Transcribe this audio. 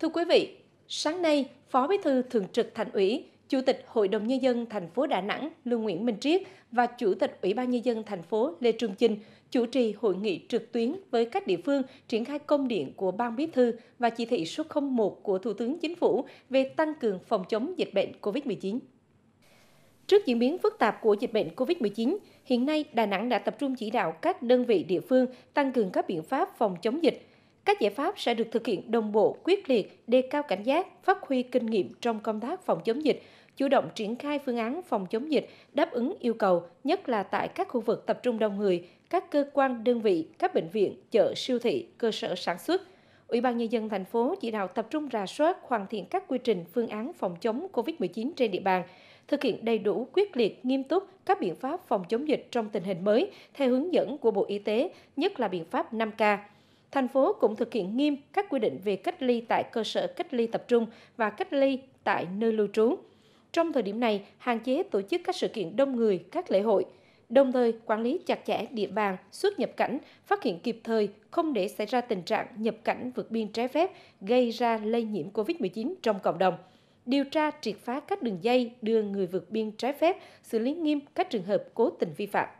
Thưa quý vị, sáng nay, Phó Bí thư Thường trực Thành ủy, Chủ tịch Hội đồng Nhân dân thành phố Đà Nẵng Lương Nguyễn Minh Triết và Chủ tịch Ủy ban Nhân dân thành phố Lê Trung Chinh chủ trì hội nghị trực tuyến với các địa phương triển khai công điện của Ban Bí thư và chỉ thị số 01 của Thủ tướng Chính phủ về tăng cường phòng chống dịch bệnh COVID-19. Trước diễn biến phức tạp của dịch bệnh COVID-19, hiện nay Đà Nẵng đã tập trung chỉ đạo các đơn vị địa phương tăng cường các biện pháp phòng chống dịch, các giải pháp sẽ được thực hiện đồng bộ, quyết liệt, đề cao cảnh giác, phát huy kinh nghiệm trong công tác phòng chống dịch, chủ động triển khai phương án phòng chống dịch đáp ứng yêu cầu, nhất là tại các khu vực tập trung đông người, các cơ quan đơn vị, các bệnh viện, chợ siêu thị, cơ sở sản xuất. Ủy ban nhân dân thành phố chỉ đạo tập trung rà soát, hoàn thiện các quy trình phương án phòng chống COVID-19 trên địa bàn, thực hiện đầy đủ, quyết liệt, nghiêm túc các biện pháp phòng chống dịch trong tình hình mới theo hướng dẫn của Bộ Y tế, nhất là biện pháp 5K Thành phố cũng thực hiện nghiêm các quy định về cách ly tại cơ sở cách ly tập trung và cách ly tại nơi lưu trú. Trong thời điểm này, hạn chế tổ chức các sự kiện đông người, các lễ hội, đồng thời quản lý chặt chẽ địa bàn xuất nhập cảnh, phát hiện kịp thời, không để xảy ra tình trạng nhập cảnh vượt biên trái phép gây ra lây nhiễm COVID-19 trong cộng đồng điều tra triệt phá các đường dây đưa người vượt biên trái phép, xử lý nghiêm các trường hợp cố tình vi phạm.